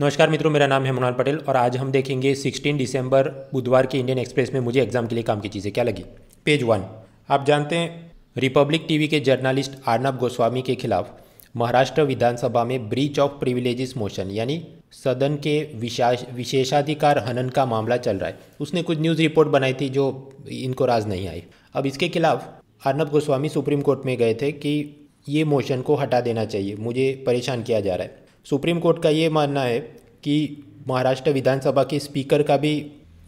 नमस्कार मित्रों मेरा नाम है मनोहर पटेल और आज हम देखेंगे 16 दिसंबर बुधवार की इंडियन एक्सप्रेस में मुझे एग्जाम के लिए काम की चीज़ें क्या लगी पेज वन आप जानते हैं रिपब्लिक टीवी के जर्नलिस्ट अर्नब गोस्वामी के खिलाफ महाराष्ट्र विधानसभा में ब्रीच ऑफ प्रिविलेजेस मोशन यानी सदन के विशेषाधिकार हनन का मामला चल रहा है उसने कुछ न्यूज़ रिपोर्ट बनाई थी जो इनको राज नहीं आई अब इसके खिलाफ अर्नब गोस्वामी सुप्रीम कोर्ट में गए थे कि ये मोशन को हटा देना चाहिए मुझे परेशान किया जा रहा है सुप्रीम कोर्ट का ये मानना है कि महाराष्ट्र विधानसभा के स्पीकर का भी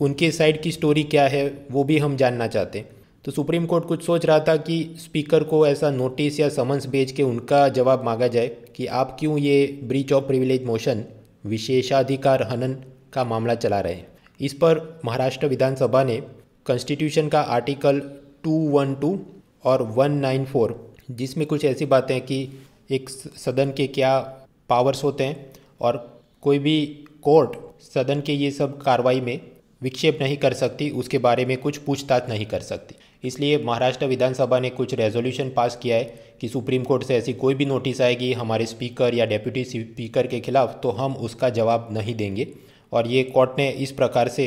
उनके साइड की स्टोरी क्या है वो भी हम जानना चाहते हैं तो सुप्रीम कोर्ट कुछ सोच रहा था कि स्पीकर को ऐसा नोटिस या समन्स भेज के उनका जवाब मांगा जाए कि आप क्यों ये ब्रीच ऑफ प्रिविलेज मोशन विशेषाधिकार हनन का मामला चला रहे हैं इस पर महाराष्ट्र विधानसभा ने कॉन्स्टिट्यूशन का आर्टिकल 212 और 194 जिसमें कुछ ऐसी बातें हैं कि एक सदन के क्या पावर्स होते हैं और कोई भी कोर्ट सदन के ये सब कार्रवाई में विक्षेप नहीं कर सकती उसके बारे में कुछ पूछताछ नहीं कर सकती इसलिए महाराष्ट्र विधानसभा ने कुछ रेजोल्यूशन पास किया है कि सुप्रीम कोर्ट से ऐसी कोई भी नोटिस आएगी हमारे स्पीकर या डेप्यूटी स्पीकर के खिलाफ तो हम उसका जवाब नहीं देंगे और ये कोर्ट ने इस प्रकार से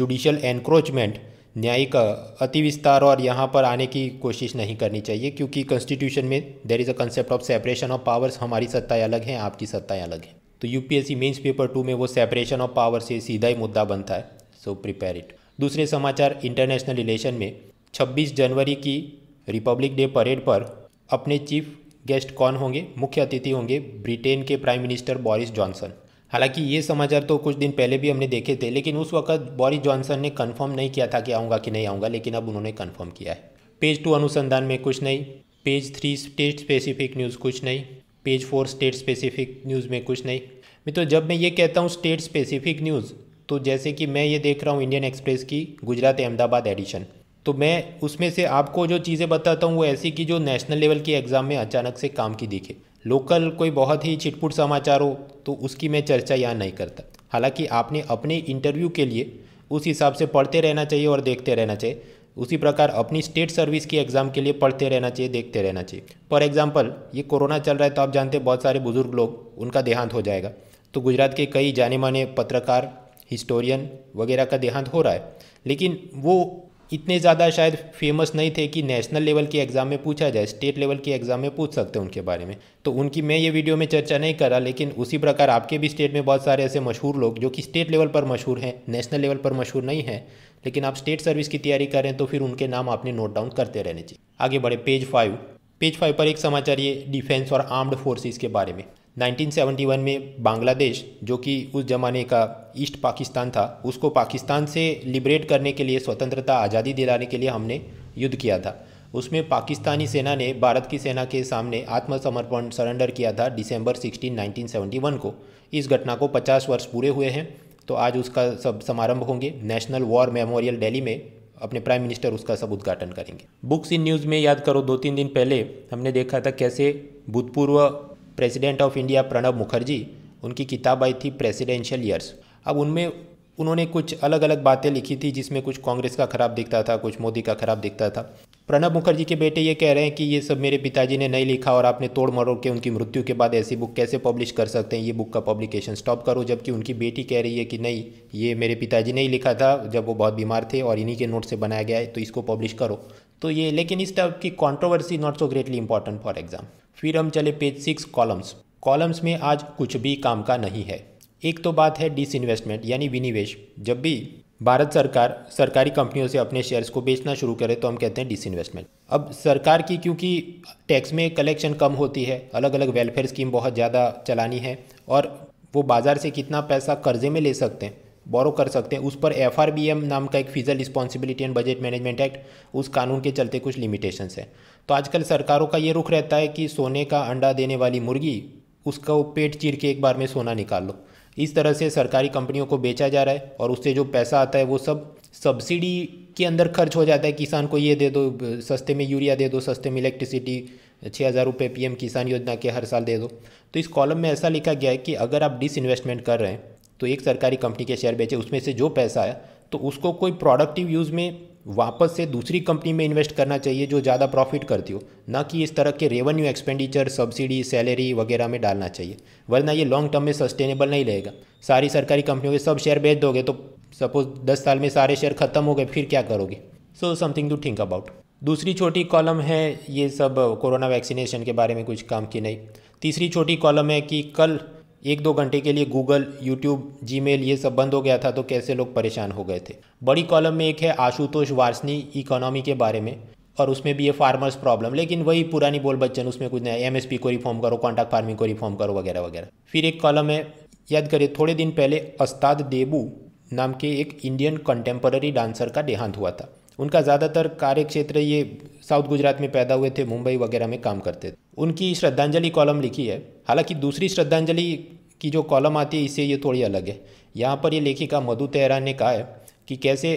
जुडिशल एनक्रोचमेंट न्यायिक अति विस्तार और यहाँ पर आने की कोशिश नहीं करनी चाहिए क्योंकि कॉन्स्टिट्यूशन में there is a concept of separation of powers हमारी सत्ताएं अलग हैं आपकी सत्ताएं अलग हैं तो यूपीएससी मीन्स पेपर टू में वो सेपरेशन ऑफ पावर से सीधा ही मुद्दा बनता है सो प्रिपेयर इट दूसरे समाचार इंटरनेशनल रिलेशन में 26 जनवरी की रिपब्लिक डे परेड पर अपने चीफ गेस्ट कौन होंगे मुख्य अतिथि होंगे ब्रिटेन के प्राइम मिनिस्टर बोरिस जॉनसन हालांकि ये समाचार तो कुछ दिन पहले भी हमने देखे थे लेकिन उस वक्त बोरिस जॉनसन ने कन्फर्म नहीं किया था कि आऊँगा कि नहीं आऊँगा लेकिन अब उन्होंने कन्फर्म किया है पेज टू अनुसंधान में कुछ नहीं page three state specific news कुछ नहीं page four state specific news में कुछ नहीं मित्रों तो जब मैं ये कहता हूँ स्टेट स्पेसिफिक न्यूज़ तो जैसे कि मैं ये देख रहा हूँ इंडियन एक्सप्रेस की गुजरात अहमदाबाद एडिशन तो मैं उसमें से आपको जो चीज़ें बताता हूँ वो ऐसी कि जो नेशनल लेवल की एग्ज़ाम में अचानक से काम की दिखे लोकल कोई बहुत ही छिटपुट समाचार हो तो उसकी मैं चर्चा यहाँ नहीं करता हालांकि आपने अपने इंटरव्यू के लिए उस हिसाब से पढ़ते रहना चाहिए और देखते रहना चाहिए उसी प्रकार अपनी स्टेट सर्विस की एग्ज़ाम के लिए पढ़ते रहना चाहिए देखते रहना चाहिए फॉर एग्ज़ाम्पल ये कोरोना चल रहा है तो आप जानते हैं बहुत सारे बुज़ुर्ग लोग उनका देहांत हो जाएगा तो गुजरात के कई जाने माने पत्रकार हिस्टोरियन वगैरह का देहांत हो रहा है लेकिन वो इतने ज़्यादा शायद फेमस नहीं थे कि नेशनल लेवल के एग्ज़ाम में पूछा जाए स्टेट लेवल के एग्ज़ाम में पूछ सकते हैं उनके बारे में तो उनकी मैं ये वीडियो में चर्चा नहीं कर रहा लेकिन उसी प्रकार आपके भी स्टेट में बहुत सारे ऐसे मशहूर लोग जो कि स्टेट लेवल पर मशहूर हैं नेशनल लेवल पर मशहूर नहीं हैं लेकिन आप स्टेट सर्विस की तैयारी करें तो फिर उनके नाम आपने नोट डाउन करते रहने चाहिए आगे बढ़े पेज फाइव पेज फाइव पर एक समाचार ये डिफेंस और आर्म्ड फोर्सेज के बारे में 1971 में बांग्लादेश जो कि उस ज़माने का ईस्ट पाकिस्तान था उसको पाकिस्तान से लिबरेट करने के लिए स्वतंत्रता आज़ादी दिलाने के लिए हमने युद्ध किया था उसमें पाकिस्तानी सेना ने भारत की सेना के सामने आत्मसमर्पण सरेंडर किया था दिसंबर 16, 1971 को इस घटना को 50 वर्ष पूरे हुए हैं तो आज उसका सब समारंभ होंगे नेशनल वॉर मेमोरियल दिल्ली में अपने प्राइम मिनिस्टर उसका सब उद्घाटन करेंगे बुक्स इन न्यूज़ में याद करो दो तीन दिन पहले हमने देखा था कैसे भूतपूर्व president of India Pranab Mukherjee उनकी किताब आई थी प्रेसिडेंशियल ईयर्स अब उनमें उन्होंने कुछ अलग अलग बातें लिखी थी जिसमें कुछ कांग्रेस का खराब दिखता था कुछ मोदी का खराब दिखता था प्रणब मुखर्जी के बेटे ये कह रहे हैं कि ये सब मेरे पिताजी ने नहीं लिखा और आपने तोड़ मरोड़ के उनकी मृत्यु के बाद ऐसी बुक कैसे पब्लिश कर सकते हैं ये बुक का पब्लिकेशन स्टॉप करो जबकि उनकी बेटी कह रही है कि नहीं ये मेरे पिताजी ने ही लिखा था जब वो बहुत बीमार थे और इन्हीं के नोट से बनाया गया है तो इसको पब्लिश करो तो ये लेकिन इस टाइप की controversy not so greatly important for exam फिर हम चले पेज सिक्स कॉलम्स कॉलम्स में आज कुछ भी काम का नहीं है एक तो बात है डिस इन्वेस्टमेंट यानी विनिवेश जब भी भारत सरकार सरकारी कंपनियों से अपने शेयर्स को बेचना शुरू करे तो हम कहते हैं इन्वेस्टमेंट अब सरकार की क्योंकि टैक्स में कलेक्शन कम होती है अलग अलग वेलफेयर स्कीम बहुत ज़्यादा चलानी है और वो बाज़ार से कितना पैसा कर्जे में ले सकते हैं बोरो कर सकते हैं उस पर एफ नाम का एक fiscal responsibility and budget management act उस कानून के चलते कुछ लिमिटेशन है तो आजकल सरकारों का ये रुख रहता है कि सोने का अंडा देने वाली मुर्गी उसका पेट चीर के एक बार में सोना निकाल लो इस तरह से सरकारी कंपनियों को बेचा जा रहा है और उससे जो पैसा आता है वो सब सब्सिडी के अंदर खर्च हो जाता है किसान को ये दे दो सस्ते में यूरिया दे दो सस्ते में इलेक्ट्रिसिटी छः हज़ार रुपये पी किसान योजना के हर साल दे दो तो इस कॉलम में ऐसा लिखा गया है कि अगर आप डिस कर रहे हैं तो एक सरकारी कंपनी के शेयर बेचे उसमें से जो पैसा आया तो उसको कोई प्रोडक्टिव यूज़ में वापस से दूसरी कंपनी में इन्वेस्ट करना चाहिए जो ज़्यादा प्रॉफिट करती हो ना कि इस तरह के रेवेन्यू एक्सपेंडिचर सब्सिडी सैलरी वगैरह में डालना चाहिए वरना ये लॉन्ग टर्म में सस्टेनेबल नहीं रहेगा सारी सरकारी कंपनियों के सब शेयर बेच दोगे तो सपोज दस साल में सारे शेयर ख़त्म हो गए फिर क्या करोगे so something to think about दूसरी छोटी कॉलम है ये सब कोरोना वैक्सीनेशन के बारे में कुछ काम की नहीं तीसरी छोटी कॉलम है कि कल एक दो घंटे के लिए गूगल यूट्यूब जीमेल ये सब बंद हो गया था तो कैसे लोग परेशान हो गए थे बड़ी कॉलम में एक है आशुतोष वार्सनी इकोनॉमी के बारे में और उसमें भी ये फार्मर्स प्रॉब्लम लेकिन वही पुरानी बोल बच्चन उसमें कुछ नया एम को रिफॉर्म करो कॉन्ट्रैक्ट फार्मिंग को रिफॉर्म करो वगैरह वगैरह फिर एक कॉलम है याद करिए थोड़े दिन पहले अस्ताद देबू नाम के एक इंडियन कंटेम्प्रेरी डांसर का देहांत हुआ था उनका ज़्यादातर कार्य क्षेत्र ये साउथ गुजरात में पैदा हुए थे मुंबई वगैरह में काम करते थे उनकी श्रद्धांजलि कॉलम लिखी है हालांकि दूसरी श्रद्धांजलि की जो कॉलम आती है इससे ये थोड़ी अलग है यहाँ पर ये लेखिका मधु तेहरा ने कहा है कि कैसे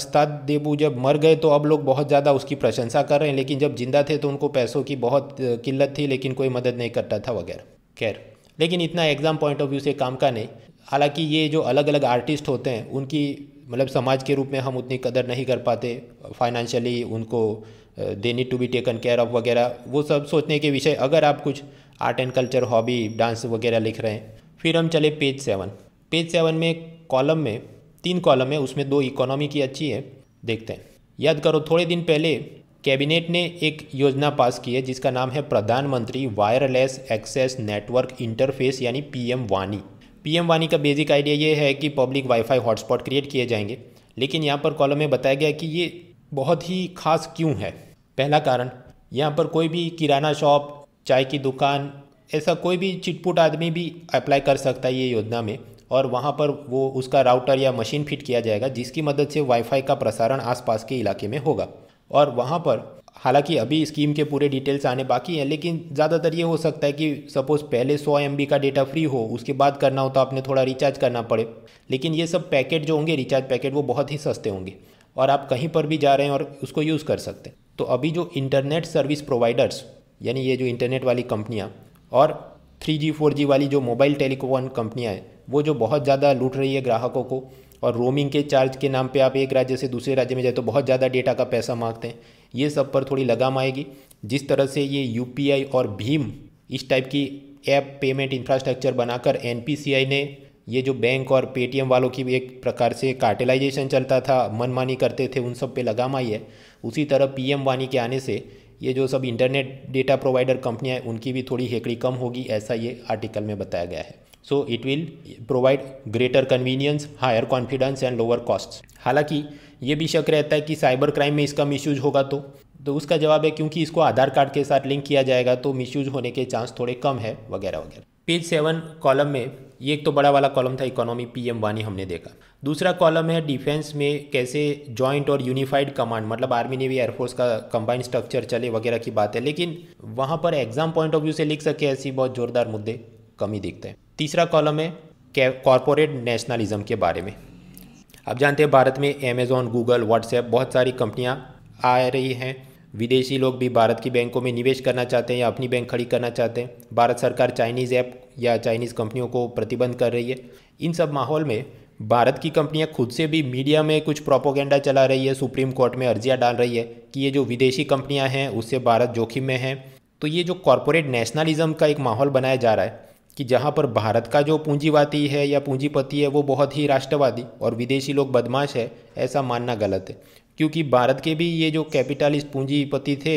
अस्ताद देबू जब मर गए तो अब लोग बहुत ज़्यादा उसकी प्रशंसा कर रहे हैं लेकिन जब जिंदा थे तो उनको पैसों की बहुत किल्लत थी लेकिन कोई मदद नहीं करता था वगैरह खैर लेकिन इतना एग्ज़ाम पॉइंट ऑफ व्यू से काम का नहीं हालांकि ये जो अलग अलग आर्टिस्ट होते हैं उनकी मतलब समाज के रूप में हम उतनी कदर नहीं कर पाते फाइनेंशियली उनको they need to be taken care of वगैरह वो सब सोचने के विषय अगर आप कुछ art and culture hobby dance वगैरह लिख रहे हैं फिर हम चले पेज सेवन पेज सेवन में कॉलम में तीन कॉलम है उसमें दो इकोनॉमी की अच्छी है देखते हैं याद करो थोड़े दिन पहले कैबिनेट ने एक योजना पास की है जिसका नाम है प्रधानमंत्री वायरलेस एक्सेस नेटवर्क इंटरफेस यानी पीएम वानी पीएम वानी का बेसिक आइडिया ये है कि पब्लिक वाईफाई हॉटस्पॉट क्रिएट किए जाएंगे लेकिन यहाँ पर कॉलम में बताया गया कि ये बहुत ही खास क्यों है पहला कारण यहाँ पर कोई भी किराना शॉप चाय की दुकान ऐसा कोई भी चिटपुट आदमी भी अप्लाई कर सकता है ये योजना में और वहाँ पर वो उसका राउटर या मशीन फिट किया जाएगा जिसकी मदद से वाईफाई का प्रसारण आसपास के इलाके में होगा और वहाँ पर हालांकि अभी स्कीम के पूरे डिटेल्स आने बाकी हैं लेकिन ज़्यादातर ये हो सकता है कि सपोज़ पहले 100 एम का डेटा फ्री हो उसके बाद करना हो तो आपने थोड़ा रिचार्ज करना पड़े लेकिन ये सब पैकेट जो होंगे रिचार्ज पैकेट वो बहुत ही सस्ते होंगे और आप कहीं पर भी जा रहे हैं और उसको यूज़ कर सकते हैं तो अभी जो इंटरनेट सर्विस प्रोवाइडर्स यानी ये जो इंटरनेट वाली कंपनियाँ और थ्री जी फोर जी वाली जो मोबाइल टेलीकॉम कंपनियाँ हैं वो जो बहुत ज़्यादा लूट रही है ग्राहकों को और रोमिंग के चार्ज के नाम पे आप एक राज्य से दूसरे राज्य में जाए तो बहुत ज़्यादा डेटा का पैसा मांगते हैं ये सब पर थोड़ी लगाम आएगी जिस तरह से ये यू और भीम इस टाइप की ऐप पेमेंट इंफ्रास्ट्रक्चर बनाकर एन ने ये जो बैंक और पेटीएम वालों की भी एक प्रकार से कार्टेलाइजेशन चलता था मनमानी करते थे उन सब पे लगाम आई है उसी तरह पीएम वानी के आने से ये जो सब इंटरनेट डेटा प्रोवाइडर कंपनियाँ हैं उनकी भी थोड़ी हेकड़ी कम होगी ऐसा ये आर्टिकल में बताया गया है so it will provide greater convenience higher confidence and lower cost हालांकि ये भी शक रहता है कि साइबर क्राइम में इसका मिस होगा तो तो उसका जवाब है क्योंकि इसको आधार कार्ड के साथ लिंक किया जाएगा तो मिस होने के चांस थोड़े कम है वगैरह वगैरह पेज सेवन कॉलम में ये एक तो बड़ा वाला कॉलम था इकोनॉमी एम वानी हमने देखा दूसरा कॉलम है डिफेंस में कैसे जॉइंट और यूनिफाइड कमांड मतलब आर्मी नेवी एयरफोर्स का कंबाइंड स्ट्रक्चर चले वगैरह की बात है लेकिन वहाँ पर एग्जाम पॉइंट ऑफ व्यू से लिख सके ऐसी बहुत जोरदार मुद्दे कमी दिखते हैं तीसरा कॉलम है कॉरपोरेट नेशनलिज्म के बारे में आप जानते हैं भारत में अमेज़ॉन गूगल व्हाट्सएप बहुत सारी कंपनियाँ आ रही हैं विदेशी लोग भी भारत की बैंकों में निवेश करना चाहते हैं या अपनी बैंक खड़ी करना चाहते हैं भारत सरकार चाइनीज़ ऐप या चाइनीज़ कंपनियों को प्रतिबंध कर रही है इन सब माहौल में भारत की कंपनियां खुद से भी मीडिया में कुछ प्रोपोगेंडा चला रही है सुप्रीम कोर्ट में अर्जियाँ डाल रही है कि ये जो विदेशी कंपनियां हैं उससे भारत जोखिम में है तो ये जो कॉरपोरेट नेशनलिज्म का एक माहौल बनाया जा रहा है कि जहाँ पर भारत का जो पूंजीवादी है या पूंजीपति है वो बहुत ही राष्ट्रवादी और विदेशी लोग बदमाश है ऐसा मानना गलत है क्योंकि भारत के भी ये जो कैपिटलिस्ट पूंजीपति थे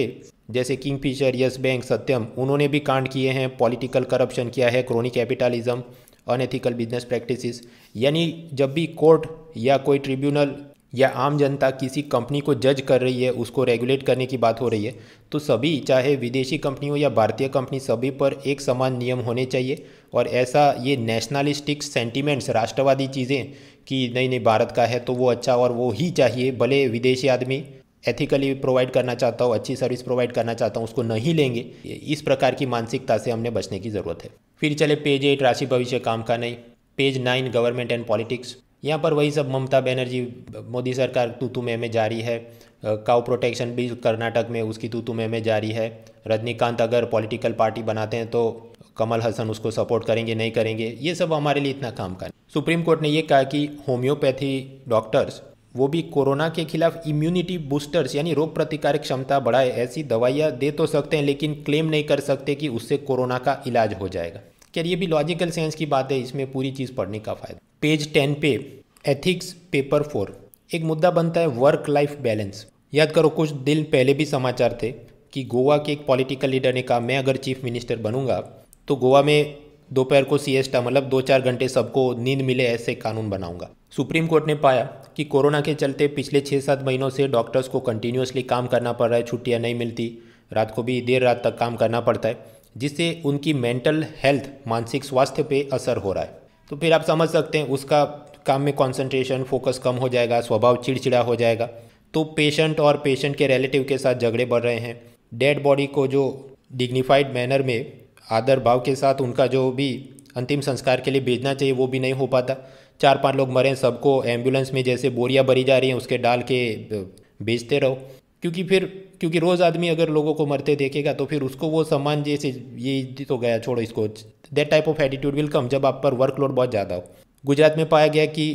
जैसे Kingfisher yes bank Satyam उन्होंने भी कांड किए हैं पॉलिटिकल करप्शन किया है crony capitalism unethical business practices यानी जब भी कोर्ट या कोई ट्रिब्यूनल या आम जनता किसी कंपनी को जज कर रही है उसको रेगुलेट करने की बात हो रही है तो सभी चाहे विदेशी कंपनी हो या भारतीय कंपनी सभी पर एक समान नियम होने चाहिए और ऐसा ये नेशनलिस्टिक सेंटिमेंट्स राष्ट्रवादी चीज़ें कि नहीं नहीं भारत का है तो वो अच्छा और वो ही चाहिए भले विदेशी आदमी एथिकली प्रोवाइड करना चाहता हूँ अच्छी सर्विस प्रोवाइड करना चाहता हूँ उसको नहीं लेंगे इस प्रकार की मानसिकता से हमने बचने की ज़रूरत है फिर चले पेज एट राशि भविष्य काम का नहीं page nine government and politics यहाँ पर वही सब ममता बनर्जी मोदी सरकार तू तू में जारी है काउ प्रोटेक्शन भी कर्नाटक में उसकी तू तू में जारी है रजनीकांत अगर पॉलिटिकल पार्टी बनाते हैं तो कमल हसन उसको सपोर्ट करेंगे नहीं करेंगे ये सब हमारे लिए इतना काम का सुप्रीम कोर्ट ने ये कहा कि होम्योपैथी डॉक्टर्स वो भी कोरोना के खिलाफ इम्यूनिटी बूस्टर्स यानी रोग प्रतिकारक क्षमता बढ़ाए ऐसी दवाइयाँ दे तो सकते हैं लेकिन क्लेम नहीं कर सकते कि उससे कोरोना का इलाज हो जाएगा खैर ये भी लॉजिकल सेंस की बात है इसमें पूरी चीज़ पढ़ने का फ़ायदा पेज टेन पे एथिक्स पेपर फोर एक मुद्दा बनता है वर्क लाइफ बैलेंस याद करो कुछ दिन पहले भी समाचार थे कि गोवा के एक पॉलिटिकल लीडर ने कहा मैं अगर चीफ मिनिस्टर बनूंगा तो गोवा में दोपहर को सीएसटा मतलब दो चार घंटे सबको नींद मिले ऐसे कानून बनाऊंगा सुप्रीम कोर्ट ने पाया कि कोरोना के चलते पिछले छः सात महीनों से डॉक्टर्स को कंटिन्यूसली काम करना पड़ रहा है छुट्टियाँ नहीं मिलती रात को भी देर रात तक काम करना पड़ता है जिससे उनकी मेंटल हेल्थ मानसिक स्वास्थ्य पे असर हो रहा है तो फिर आप समझ सकते हैं उसका काम में कंसंट्रेशन फोकस कम हो जाएगा स्वभाव चिड़चिड़ा हो जाएगा तो पेशेंट और पेशेंट के रिलेटिव के साथ झगड़े बढ़ रहे हैं डेड बॉडी को जो डिग्निफाइड मैनर में आदर भाव के साथ उनका जो भी अंतिम संस्कार के लिए भेजना चाहिए वो भी नहीं हो पाता चार पांच लोग मरे सबको एम्बुलेंस में जैसे बोरियाँ भरी जा रही हैं उसके डाल के भेजते रहो क्योंकि फिर क्योंकि रोज़ आदमी अगर लोगों को मरते देखेगा तो फिर उसको वो सम्मान जैसे ये तो गया छोड़ो इसको that type of attitude will come जब आप पर वर्कलोड बहुत ज़्यादा हो गुजरात में पाया गया कि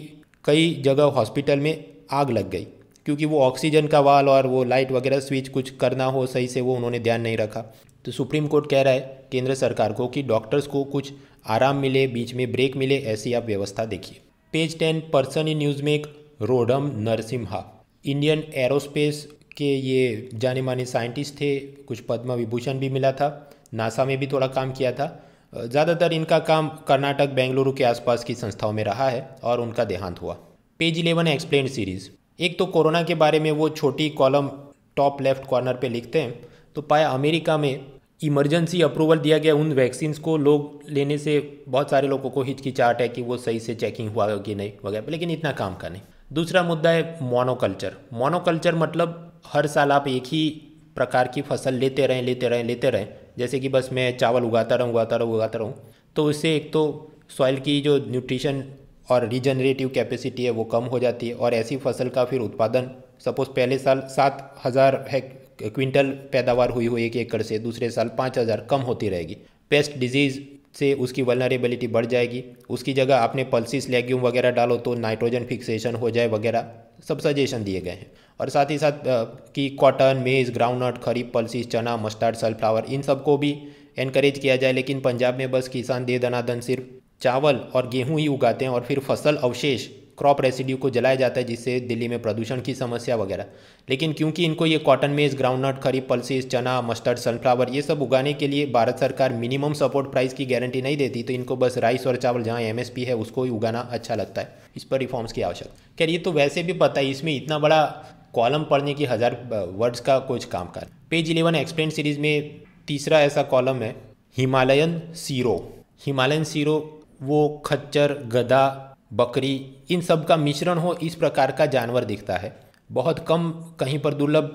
कई जगह हॉस्पिटल में आग लग गई क्योंकि वो ऑक्सीजन का वाल और वो लाइट वगैरह स्विच कुछ करना हो सही से वो उन्होंने ध्यान नहीं रखा तो सुप्रीम कोर्ट कह रहा है केंद्र सरकार को कि डॉक्टर्स को कुछ आराम मिले बीच में ब्रेक मिले ऐसी आप व्यवस्था देखिए page ten person in news में एक रोडम नरसिम्हा इंडियन एरोस्पेस के ये जाने माने साइंटिस्ट थे कुछ पद्म विभूषण भी मिला था नासा में भी थोड़ा काम किया था ज़्यादातर इनका काम कर्नाटक बेंगलुरु के आसपास की संस्थाओं में रहा है और उनका देहांत हुआ पेज इलेवन एक्सप्लेन सीरीज़ एक तो कोरोना के बारे में वो छोटी कॉलम टॉप लेफ्ट कॉर्नर पे लिखते हैं तो पाया अमेरिका में इमरजेंसी अप्रूवल दिया गया उन वैक्सीन्स को लोग लेने से बहुत सारे लोगों को हिचकिचाहट है कि वो सही से चेकिंग हुआ कि नहीं वगैरह लेकिन इतना काम का नहीं दूसरा मुद्दा है मोनोकल्चर मोनोकल्चर मतलब हर साल आप एक ही प्रकार की फसल लेते रहें लेते रहें लेते रहें जैसे कि बस मैं चावल उगाता रहूँ उगाता रहूँ उगाता रहूँ तो उससे एक तो सॉइल की जो न्यूट्रिशन और रिजनरेटिव कैपेसिटी है वो कम हो जाती है और ऐसी फसल का फिर उत्पादन सपोज़ पहले साल सात हज़ार है क्विंटल पैदावार हुई हुई एक एकड़ से दूसरे साल पाँच हज़ार कम होती रहेगी पेस्ट डिजीज़ से उसकी वलनरेबिलिटी बढ़ जाएगी उसकी जगह आपने पल्सिस लेग्यूम वगैरह डालो तो नाइट्रोजन फिक्सेशन हो जाए वगैरह सब सजेशन दिए गए हैं और साथ ही साथ कि cotton maize groundnut kharif pulses चना मस्टर्ड सनफ्लावर इन सबको भी इनक्रेज किया जाए लेकिन पंजाब में बस किसान दे दनादन सिर्फ चावल और गेहूँ ही उगाते हैं और फिर फसल अवशेष क्रॉप रेसिड्यू को जलाया जाता है जिससे दिल्ली में प्रदूषण की समस्या वगैरह लेकिन क्योंकि इनको ये cotton maize groundnut kharif pulses चना मस्टर्ड सनफ्लावर ये सब उगाने के लिए भारत सरकार मिनिमम सपोर्ट प्राइस की गारंटी नहीं देती तो इनको बस राइस और चावल जहाँ एम है उसको ही उगाना अच्छा लगता है इस पर रिफॉर्म्स की आवश्यकता खैर ये तो वैसे भी पता है इसमें इतना बड़ा कॉलम पढ़ने की हज़ार वर्ड्स का कुछ काम कर पेज इलेवन एक्सप्लेन सीरीज़ में तीसरा ऐसा कॉलम है हिमालयन सीरो हिमालयन सीरो वो खच्चर गधा बकरी इन सब का मिश्रण हो इस प्रकार का जानवर दिखता है बहुत कम कहीं पर दुर्लभ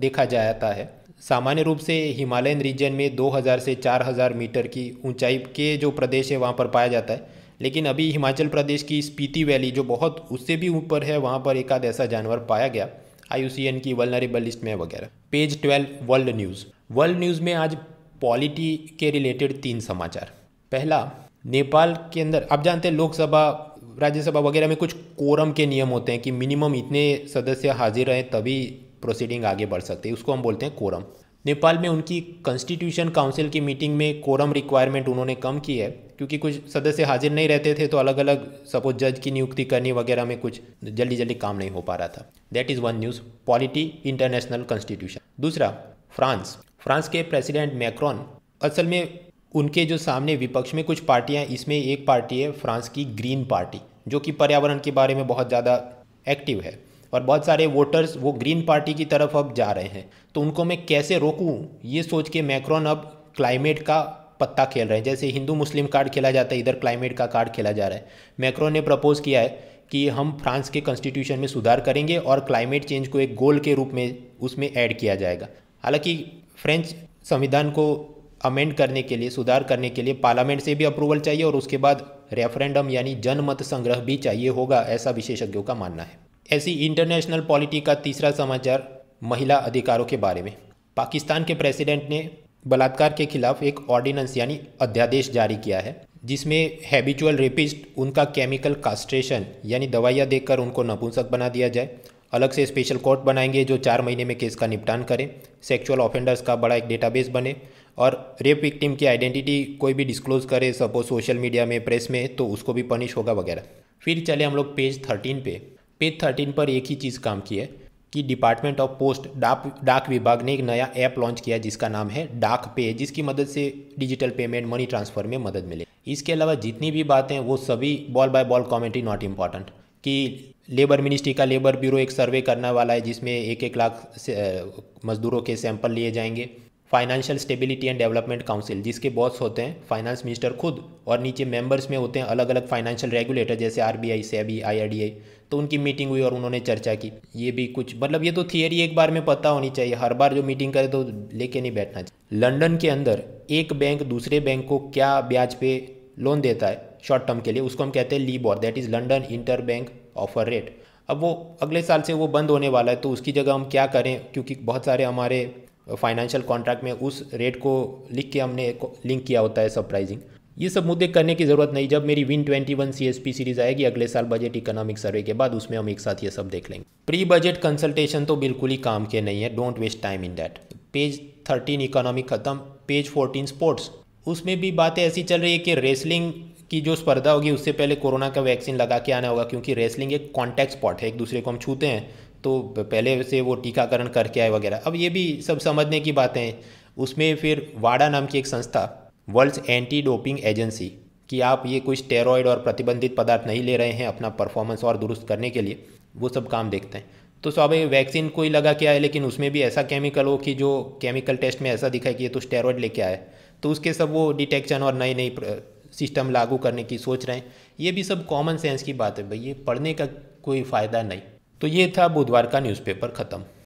देखा जाता है सामान्य रूप से हिमालयन रीजन में 2000 से 4000 मीटर की ऊंचाई के जो प्रदेश है वहाँ पर पाया जाता है लेकिन अभी हिमाचल प्रदेश की स्पीति वैली जो बहुत उससे भी ऊपर है वहाँ पर एक आध ऐसा जानवर पाया गया आई की वलनरेबल लिस्ट में वगैरह page twelve world news world news में आज पॉलिटी के रिलेटेड तीन समाचार पहला नेपाल के अंदर आप जानते हैं लोकसभा राज्यसभा वगैरह में कुछ कोरम के नियम होते हैं कि मिनिमम इतने सदस्य हाजिर रहें तभी प्रोसीडिंग आगे बढ़ सकते हैं उसको हम बोलते हैं कोरम नेपाल में उनकी कॉन्स्टिट्यूशन काउंसिल की मीटिंग में कोरम रिक्वायरमेंट उन्होंने कम की है क्योंकि कुछ सदस्य हाजिर नहीं रहते थे तो अलग अलग सपोज जज की नियुक्ति करनी वगैरह में कुछ जल्दी जल्दी काम नहीं हो पा रहा था that is one news polity international constitution दूसरा फ्रांस फ्रांस के प्रेसिडेंट मैक्रॉन असल में उनके जो सामने विपक्ष में कुछ पार्टियाँ इसमें एक पार्टी है फ्रांस की ग्रीन पार्टी जो कि पर्यावरण के बारे में बहुत ज़्यादा एक्टिव है और बहुत सारे वोटर्स वो ग्रीन पार्टी की तरफ अब जा रहे हैं तो उनको मैं कैसे रोकूं ये सोच के मैक्रोन अब क्लाइमेट का पत्ता खेल रहे हैं जैसे हिंदू मुस्लिम कार्ड खेला जाता है इधर क्लाइमेट का कार्ड खेला जा रहा है मैक्रोन ने प्रपोज किया है कि हम फ्रांस के कॉन्स्टिट्यूशन में सुधार करेंगे और क्लाइमेट चेंज को एक गोल के रूप में उसमें ऐड किया जाएगा हालांकि फ्रेंच संविधान को अमेंड करने के लिए सुधार करने के लिए पार्लियामेंट से भी अप्रूवल चाहिए और उसके बाद रेफरेंडम यानी जनमत संग्रह भी चाहिए होगा ऐसा विशेषज्ञों का मानना है ऐसी इंटरनेशनल पॉलिटी का तीसरा समाचार महिला अधिकारों के बारे में पाकिस्तान के प्रेसिडेंट ने बलात्कार के खिलाफ एक ऑर्डिनेंस यानी अध्यादेश जारी किया है जिसमें हैबिचुअल रेपिस्ट उनका केमिकल कास्ट्रेशन यानी दवाइयाँ देकर उनको नपुंसक बना दिया जाए अलग से स्पेशल कोर्ट बनाएंगे जो चार महीने में केस का निपटान करें सेक्सुअल ऑफेंडर्स का बड़ा एक डेटाबेस बने और रेप विक्टिम की आइडेंटिटी कोई भी डिस्क्लोज़ करे सपोज सोशल मीडिया में प्रेस में तो उसको भी पनिश होगा वगैरह फिर चले हम लोग पेज थर्टीन पे पेज थर्टीन पर एक ही चीज़ काम की है कि डिपार्टमेंट ऑफ पोस्ट डाक डाक विभाग ने एक नया ऐप लॉन्च किया जिसका नाम है डाक पे जिसकी मदद से डिजिटल पेमेंट मनी ट्रांसफ़र में मदद मिले इसके अलावा जितनी भी बातें वो सभी ball by ball comment not important कि लेबर मिनिस्ट्री का लेबर ब्यूरो एक सर्वे करने वाला है जिसमें एक एक लाख मजदूरों के सैंपल लिए जाएंगे financial stability and development council जिसके बॉस होते हैं फाइनेंस मिनिस्टर खुद और नीचे मेंबर्स में होते हैं अलग अलग फाइनेंशियल रेगुलेटर जैसे आरबीआई सेबी आईआरडीआई तो उनकी मीटिंग हुई और उन्होंने चर्चा की ये भी कुछ मतलब ये तो थियरी एक बार में पता होनी चाहिए हर बार जो मीटिंग करे तो लेके नहीं बैठना चाहिए लंडन के अंदर एक बैंक दूसरे बैंक को क्या ब्याज पे लोन देता है शॉर्ट टर्म के लिए उसको हम कहते हैं LIBOR that is London inter bank offer rate अब वो अगले साल से वो बंद होने वाला है तो उसकी जगह हम क्या करें क्योंकि बहुत सारे हमारे फाइनेंशियल कॉन्ट्रैक्ट में उस रेट को लिख के हमने लिंक किया होता है सब प्राइजिंग ये सब मुद्दे करने की ज़रूरत नहीं जब मेरी win twenty one C S P series आएगी अगले साल बजट इकोनॉमिक सर्वे के बाद उसमें हम एक साथ ये सब देख लेंगे प्री बजट कंसल्टेशन तो बिल्कुल ही काम के नहीं है don't waste time in that page thirteen economic ख़त्म पेज फोर्टीन स्पोर्ट्स उसमें भी बातें ऐसी चल रही है कि रेसलिंग की जो स्पर्धा होगी उससे पहले कोरोना का वैक्सीन लगा के आना होगा क्योंकि रेसलिंग एक कॉन्टैक्ट स्पॉट है एक दूसरे को हम छूते हैं तो पहले से वो टीकाकरण करके आए वगैरह अब ये भी सब समझने की बातें हैं उसमें फिर वाडा नाम की एक संस्था वर्ल्ड्स एंटी डोपिंग एजेंसी कि आप ये कुछ स्टेरॉयड और प्रतिबंधित पदार्थ नहीं ले रहे हैं अपना परफॉर्मेंस और दुरुस्त करने के लिए वो सब काम देखते हैं तो स्वाभाविक वैक्सीन कोई लगा के आए लेकिन उसमें भी ऐसा केमिकल हो कि जो केमिकल टेस्ट में ऐसा दिखा कि ये तो स्टेरॉयड लेके आए तो उसके सब वो डिटेक्शन और नई नई सिस्टम लागू करने की सोच रहे हैं ये भी सब कॉमन सेंस की बात है भाई ये पढ़ने का कोई फ़ायदा नहीं तो ये था बुधवार का न्यूज़पेपर ख़त्म